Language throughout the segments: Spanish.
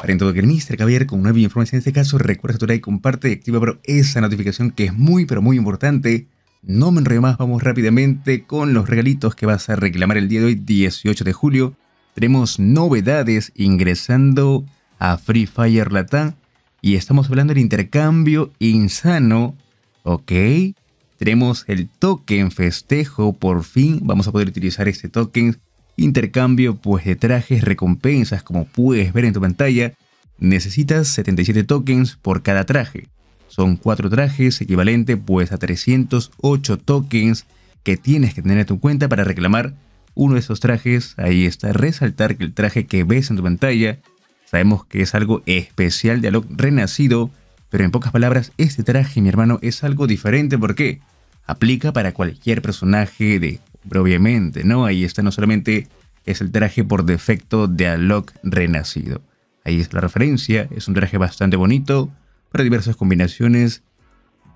Para que el Mister Javier con una nueva información, en este caso recuerda tu like, comparte y activa esa notificación que es muy pero muy importante. No me enrollo más, vamos rápidamente con los regalitos que vas a reclamar el día de hoy, 18 de julio. Tenemos novedades ingresando a Free Fire Latam y estamos hablando del intercambio insano, ¿ok? Tenemos el token festejo, por fin vamos a poder utilizar este token intercambio pues, de trajes, recompensas, como puedes ver en tu pantalla, necesitas 77 tokens por cada traje. Son 4 trajes, equivalente pues a 308 tokens que tienes que tener en tu cuenta para reclamar uno de esos trajes. Ahí está, resaltar que el traje que ves en tu pantalla, sabemos que es algo especial de Alok Renacido, pero en pocas palabras, este traje, mi hermano, es algo diferente porque aplica para cualquier personaje de pero obviamente, ¿no? Ahí está no solamente es el traje por defecto de Alok renacido. Ahí es la referencia, es un traje bastante bonito, para diversas combinaciones,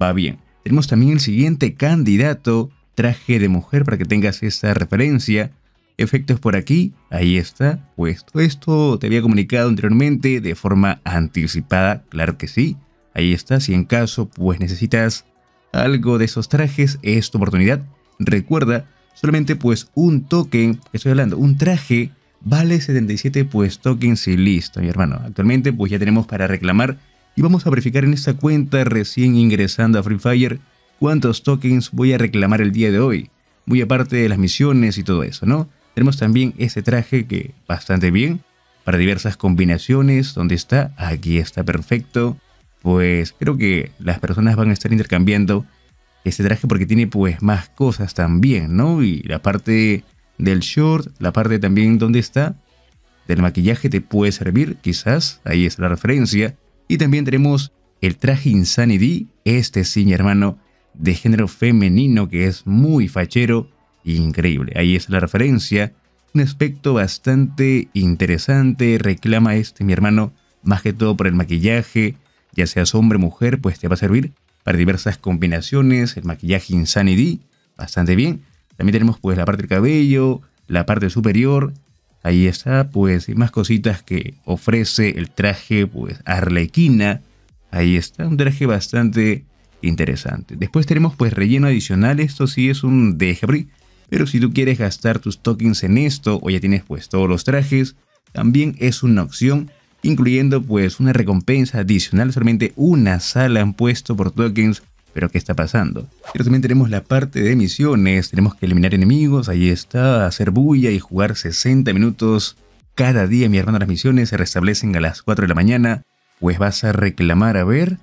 va bien. Tenemos también el siguiente candidato, traje de mujer, para que tengas esa referencia. Efectos por aquí, ahí está, puesto. Esto te había comunicado anteriormente de forma anticipada, claro que sí. Ahí está, si en caso pues necesitas algo de esos trajes, es tu oportunidad. Recuerda Solamente pues un token, estoy hablando, un traje vale 77 pues tokens y listo, mi hermano. Actualmente pues ya tenemos para reclamar y vamos a verificar en esta cuenta recién ingresando a Free Fire cuántos tokens voy a reclamar el día de hoy. Muy aparte de las misiones y todo eso, ¿no? Tenemos también ese traje que bastante bien para diversas combinaciones. ¿Dónde está? Aquí está perfecto. Pues creo que las personas van a estar intercambiando este traje porque tiene pues más cosas también, ¿no? Y la parte del short, la parte también donde está del maquillaje te puede servir, quizás, ahí es la referencia. Y también tenemos el traje Insanity, este sí, mi hermano, de género femenino que es muy fachero, increíble, ahí es la referencia. Un aspecto bastante interesante, reclama este, mi hermano, más que todo por el maquillaje, ya seas hombre o mujer, pues te va a servir para diversas combinaciones, el maquillaje Insanity, bastante bien. También tenemos pues la parte del cabello, la parte superior, ahí está pues más cositas que ofrece el traje pues arlequina, ahí está un traje bastante interesante. Después tenemos pues relleno adicional, esto sí es un dejabri, pero si tú quieres gastar tus tokens en esto o ya tienes pues todos los trajes, también es una opción incluyendo pues una recompensa adicional, solamente una sala han puesto por tokens. Pero ¿qué está pasando? Pero también tenemos la parte de misiones, tenemos que eliminar enemigos, ahí está, hacer bulla y jugar 60 minutos. Cada día mi hermano, las misiones se restablecen a las 4 de la mañana, pues vas a reclamar a ver.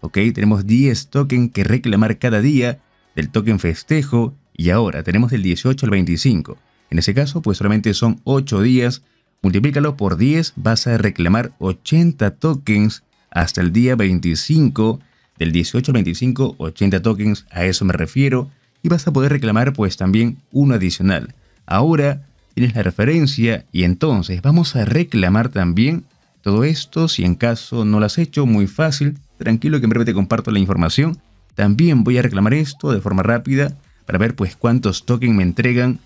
Ok, tenemos 10 tokens que reclamar cada día del token festejo y ahora tenemos del 18 al 25. En ese caso, pues solamente son 8 días multiplícalo por 10, vas a reclamar 80 tokens hasta el día 25, del 18 al 25, 80 tokens, a eso me refiero, y vas a poder reclamar pues también uno adicional. Ahora tienes la referencia y entonces vamos a reclamar también todo esto, si en caso no lo has hecho, muy fácil, tranquilo que en breve te comparto la información. También voy a reclamar esto de forma rápida para ver pues cuántos tokens me entregan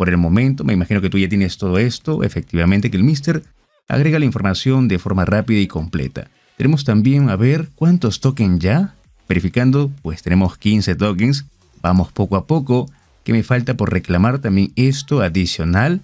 por el momento, me imagino que tú ya tienes todo esto, efectivamente que el Mister agrega la información de forma rápida y completa. Tenemos también a ver cuántos tokens ya, verificando, pues tenemos 15 tokens, vamos poco a poco, que me falta por reclamar también esto adicional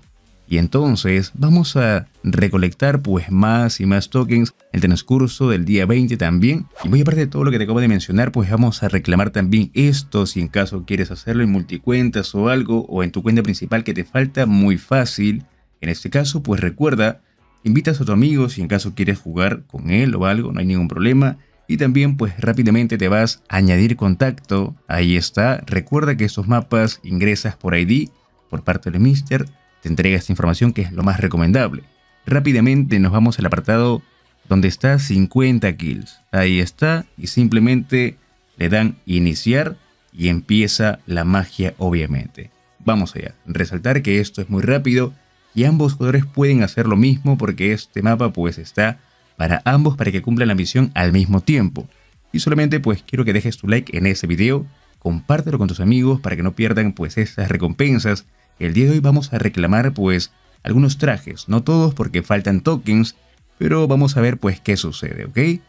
y entonces vamos a recolectar pues más y más tokens el transcurso del día 20 también. Y muy aparte de todo lo que te acabo de mencionar, pues vamos a reclamar también esto si en caso quieres hacerlo en multicuentas o algo o en tu cuenta principal que te falta muy fácil. En este caso, pues recuerda, invitas a tu amigo si en caso quieres jugar con él o algo, no hay ningún problema. Y también pues rápidamente te vas a añadir contacto. Ahí está. Recuerda que estos mapas ingresas por ID, por parte del Mister te entrega esta información que es lo más recomendable. Rápidamente nos vamos al apartado donde está 50 kills. Ahí está y simplemente le dan iniciar y empieza la magia obviamente. Vamos allá, resaltar que esto es muy rápido y ambos jugadores pueden hacer lo mismo porque este mapa pues está para ambos para que cumplan la misión al mismo tiempo. Y solamente pues quiero que dejes tu like en ese video, compártelo con tus amigos para que no pierdan pues esas recompensas el día de hoy vamos a reclamar pues algunos trajes, no todos porque faltan tokens, pero vamos a ver pues qué sucede, ¿ok?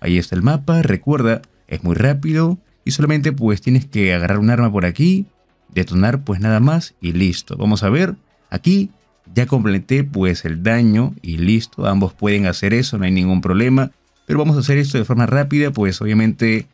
Ahí está el mapa, recuerda, es muy rápido y solamente pues tienes que agarrar un arma por aquí, detonar pues nada más y listo. Vamos a ver, aquí ya completé pues el daño y listo, ambos pueden hacer eso, no hay ningún problema, pero vamos a hacer esto de forma rápida pues obviamente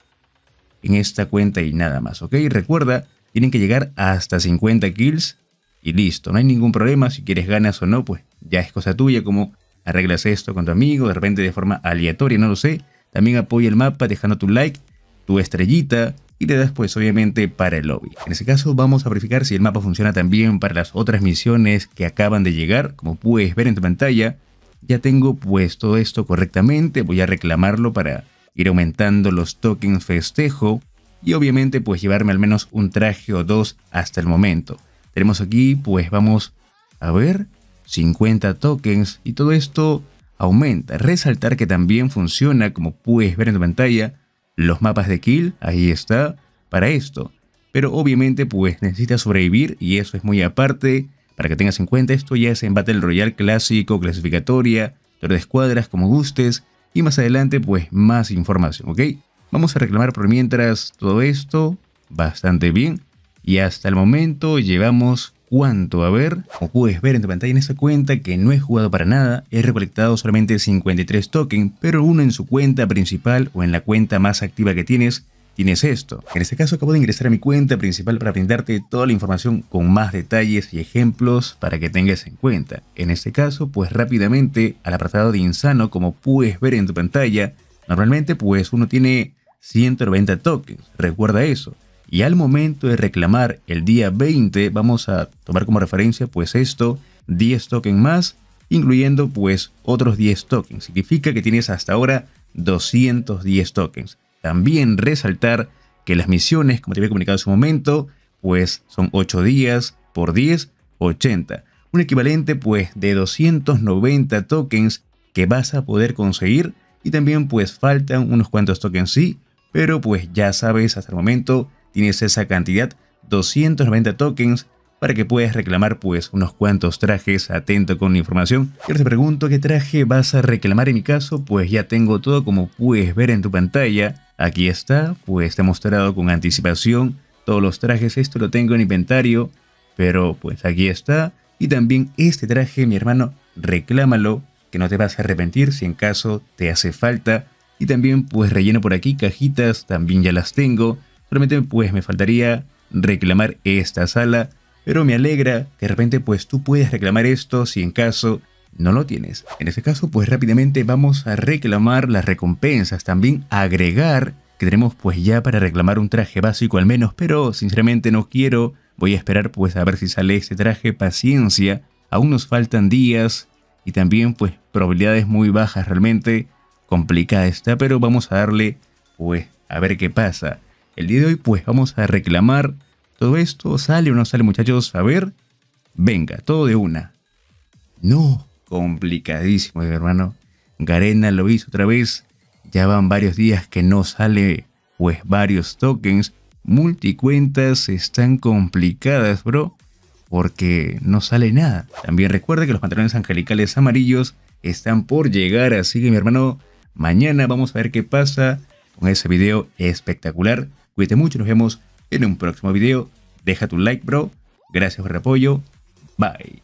en esta cuenta y nada más, ¿ok? Recuerda, tienen que llegar hasta 50 kills y listo, no hay ningún problema, si quieres ganas o no, pues ya es cosa tuya, como arreglas esto con tu amigo, de repente de forma aleatoria, no lo sé. También apoya el mapa dejando tu like, tu estrellita y te das pues obviamente para el lobby. En ese caso vamos a verificar si el mapa funciona también para las otras misiones que acaban de llegar, como puedes ver en tu pantalla. Ya tengo pues todo esto correctamente, voy a reclamarlo para ir aumentando los tokens festejo y obviamente pues llevarme al menos un traje o dos hasta el momento. Tenemos aquí, pues vamos a ver, 50 tokens y todo esto aumenta. Resaltar que también funciona, como puedes ver en tu pantalla, los mapas de kill, ahí está, para esto. Pero obviamente pues necesitas sobrevivir y eso es muy aparte. Para que tengas en cuenta, esto ya es en Battle Royale clásico, clasificatoria, torre de escuadras, como gustes. Y más adelante pues más información, ¿ok? Vamos a reclamar por mientras todo esto bastante bien. Y hasta el momento llevamos cuánto, a ver, como puedes ver en tu pantalla en esta cuenta que no he jugado para nada, he recolectado solamente 53 tokens, pero uno en su cuenta principal o en la cuenta más activa que tienes, tienes esto. En este caso acabo de ingresar a mi cuenta principal para brindarte toda la información con más detalles y ejemplos para que tengas en cuenta. En este caso, pues rápidamente al apartado de Insano, como puedes ver en tu pantalla, normalmente pues uno tiene 190 tokens, recuerda eso. Y al momento de reclamar el día 20, vamos a tomar como referencia pues esto, 10 tokens más, incluyendo pues otros 10 tokens. Significa que tienes hasta ahora 210 tokens. También resaltar que las misiones, como te había comunicado en su momento, pues son 8 días por 10, 80. Un equivalente pues de 290 tokens que vas a poder conseguir y también pues faltan unos cuantos tokens sí, pero pues ya sabes hasta el momento tienes esa cantidad, 290 tokens, para que puedas reclamar pues unos cuantos trajes, atento con la información. Y te pregunto qué traje vas a reclamar en mi caso, pues ya tengo todo como puedes ver en tu pantalla. Aquí está, pues te he mostrado con anticipación todos los trajes, esto lo tengo en inventario, pero pues aquí está. Y también este traje, mi hermano, reclámalo, que no te vas a arrepentir si en caso te hace falta. Y también pues relleno por aquí cajitas, también ya las tengo. Realmente pues me faltaría reclamar esta sala, pero me alegra que de repente pues tú puedes reclamar esto si en caso no lo tienes. En ese caso pues rápidamente vamos a reclamar las recompensas, también agregar que tenemos pues ya para reclamar un traje básico al menos, pero sinceramente no quiero, voy a esperar pues a ver si sale este traje, paciencia, aún nos faltan días y también pues probabilidades muy bajas realmente, complicada está, pero vamos a darle pues a ver qué pasa el día de hoy pues vamos a reclamar todo esto. ¿Sale o no sale muchachos? A ver, venga, todo de una. No, complicadísimo, hermano. Garena lo hizo otra vez. Ya van varios días que no sale pues varios tokens. Multicuentas están complicadas, bro. Porque no sale nada. También recuerda que los pantalones angelicales amarillos están por llegar. Así que mi hermano, mañana vamos a ver qué pasa con ese video espectacular Cuídate mucho, nos vemos en un próximo video. Deja tu like, bro. Gracias por el apoyo. Bye.